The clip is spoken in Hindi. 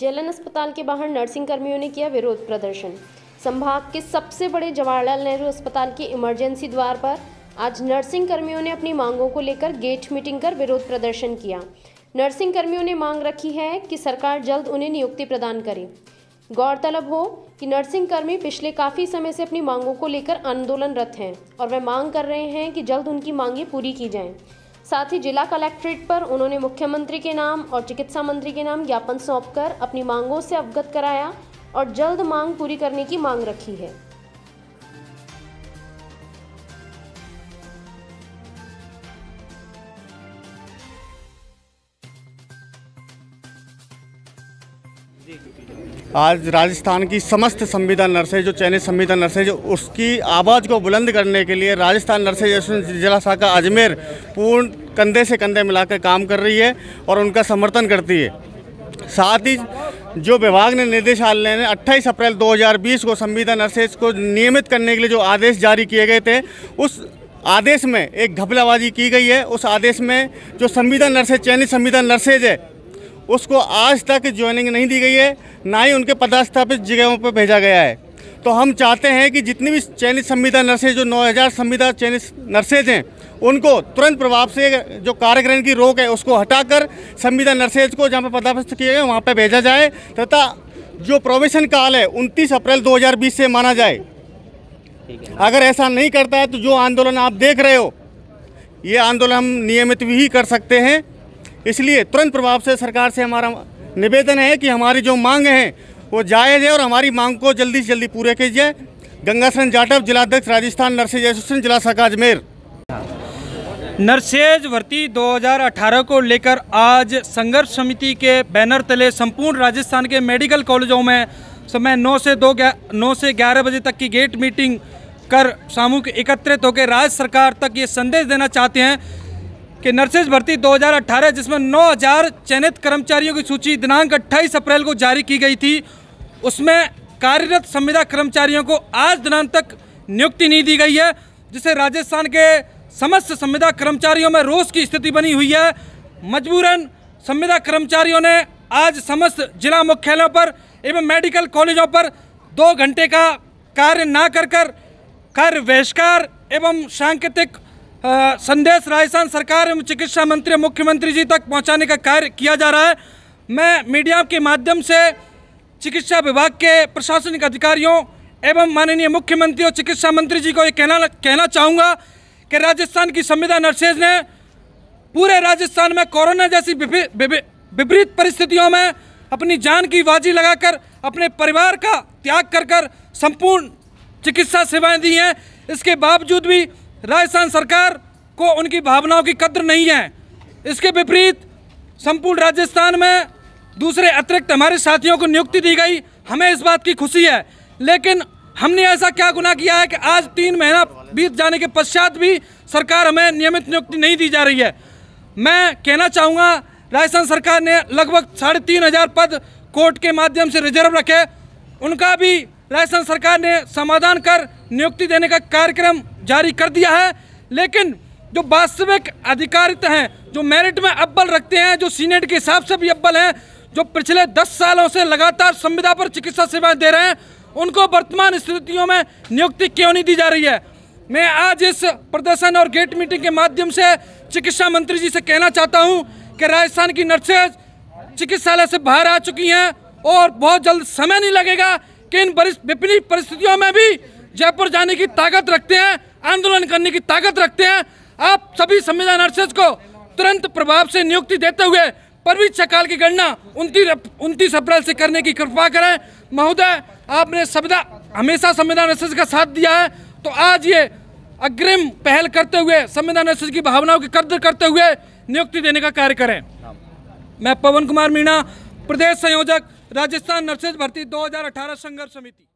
जेलन अस्पताल के बाहर नर्सिंग कर्मियों ने किया विरोध प्रदर्शन संभाग के सबसे बड़े जवाहरलाल नेहरू अस्पताल के इमरजेंसी द्वार पर आज नर्सिंग कर्मियों ने अपनी मांगों को लेकर गेट मीटिंग कर विरोध प्रदर्शन किया नर्सिंग कर्मियों ने मांग रखी है कि सरकार जल्द उन्हें नियुक्ति प्रदान करे गौरतलब हो कि नर्सिंग कर्मी पिछले काफ़ी समय से अपनी मांगों को लेकर आंदोलनरत हैं और वह मांग कर रहे हैं कि जल्द उनकी मांगें पूरी की जाएं साथ ही जिला कलेक्ट्रेट पर उन्होंने मुख्यमंत्री के नाम और चिकित्सा मंत्री के नाम ज्ञापन सौंपकर अपनी मांगों से अवगत कराया और जल्द मांग पूरी करने की मांग रखी है आज राजस्थान की समस्त संविधान नर्सेज जो चयनित संविधान नर्सेज उसकी आवाज़ को बुलंद करने के लिए राजस्थान नर्सेज एसोसिएशन जिला शाखा अजमेर पूर्ण कंधे से कंधे मिलाकर काम कर रही है और उनका समर्थन करती है साथ ही जो विभाग ने निदेशालय ने 28 अप्रैल 2020 को संविधान नर्सेज को नियमित करने के लिए जो आदेश जारी किए गए थे उस आदेश में एक घपलाबाजी की गई है उस आदेश में जो संविधान नर्सेज चयनित संविधान नर्सेज है उसको आज तक ज्वाइनिंग नहीं दी गई है ना ही उनके पदस्थापित जगहों पर भेजा गया है तो हम चाहते हैं कि जितनी भी चयनित संविदा नर्सेज जो 9000 संविदा चयनित नर्सेज हैं उनको तुरंत प्रभाव से जो कार्यक्रम की रोक है उसको हटाकर संविदा नर्सेज को जहाँ पर पदावस्थ किए गए वहाँ पर भेजा जाए तथा जो प्रोवेशन काल है उनतीस अप्रैल 2020 से माना जाए अगर ऐसा नहीं करता है तो जो आंदोलन आप देख रहे हो ये आंदोलन हम नियमित भी कर सकते हैं इसलिए तुरंत प्रभाव से सरकार से हमारा निवेदन है कि हमारी जो मांग है वो जायज़ है और हमारी मांग को जल्दी से जल्दी पूरे जाए गंगा शरण जाटव जिलाध्यक्ष राजस्थान नर्सेज एसोसिएशन जिला शाखा अजमेर नर्सेज भर्ती 2018 को लेकर आज संघर्ष समिति के बैनर तले संपूर्ण राजस्थान के मेडिकल कॉलेजों में समय 9 से 2 9 से 11 बजे तक की गेट मीटिंग कर सामूहिक एकत्रित होकर राज्य सरकार तक ये संदेश देना चाहते हैं कि नर्सेज भर्ती 2018 जिसमें 9000 चयनित कर्मचारियों की सूची दिनांक 28 अप्रैल को जारी की गई थी उसमें कार्यरत संविदा कर्मचारियों को आज दिनांक तक नियुक्ति नहीं दी गई है जिससे राजस्थान के समस्त संविदा कर्मचारियों में रोष की स्थिति बनी हुई है मजबूरन संविदा कर्मचारियों ने आज समस्त जिला मुख्यालयों पर एवं मेडिकल कॉलेजों पर दो घंटे का कार्य ना कर कर कार्य बहिष्कार एवं सांकेतिक संदेश राजस्थान सरकार एवं चिकित्सा मंत्री मुख्यमंत्री जी तक पहुंचाने का कार्य किया जा रहा है मैं मीडिया के माध्यम से चिकित्सा विभाग के प्रशासनिक अधिकारियों एवं माननीय मुख्यमंत्री और चिकित्सा मंत्री जी को ये कहना कहना चाहूँगा कि राजस्थान की संविदा नर्सेज ने पूरे राजस्थान में कोरोना जैसी विपरीत परिस्थितियों में अपनी जान की बाजी लगाकर अपने परिवार का त्याग कर कर संपूर्ण चिकित्सा सेवाएं दी हैं इसके बावजूद भी राजस्थान सरकार को उनकी भावनाओं की कद्र नहीं है इसके विपरीत संपूर्ण राजस्थान में दूसरे अतिरिक्त हमारे साथियों को नियुक्ति दी गई हमें इस बात की खुशी है लेकिन हमने ऐसा क्या गुना किया है कि आज तीन महीना बीत जाने के पश्चात भी सरकार हमें नियमित नियुक्ति नहीं दी जा रही है मैं कहना चाहूँगा राजस्थान सरकार ने लगभग साढ़े तीन हज़ार पद कोर्ट के माध्यम से रिजर्व रखे उनका भी राजस्थान सरकार ने समाधान कर नियुक्ति देने का कार्यक्रम जारी कर दिया है लेकिन जो वास्तविक अधिकारित हैं जो मेरिट में अब्बल रखते हैं जो सीनेट के हिसाब से भी अब्बल हैं जो पिछले दस सालों से लगातार संविदा पर चिकित्सा सेवाएं दे रहे हैं उनको वर्तमान स्थितियों में नियुक्ति क्यों नहीं दी जा रही है मैं आज इस प्रदर्शन और गेट मीटिंग के माध्यम से चिकित्सा मंत्री जी से कहना चाहता हूँ कि राजस्थान की नर्सेज चिकित्सालय से बाहर आ चुकी हैं और बहुत जल्द समय नहीं लगेगा कि इन विपरीत परिस्थितियों में भी जयपुर जाने की ताकत रखते हैं आंदोलन करने की ताकत रखते हैं आप सभी संविधान आर्षद को तुरंत प्रभाव से नियुक्ति देते हुए परवीज चकाल की गणना उनतीस अप्रैल से करने की कृपा करें महोदय आपने संविधान हमेशा संविधान आर्षद का साथ दिया है तो आज ये अग्रिम पहल करते हुए संविधान आर्षद की भावनाओं की कदर करते हुए नियुक्ति देने का कार्य करें मैं पवन कुमार मीणा प्रदेश संयोजक राजस्थान नर्सेज भर्ती 2018 संघर्ष समिति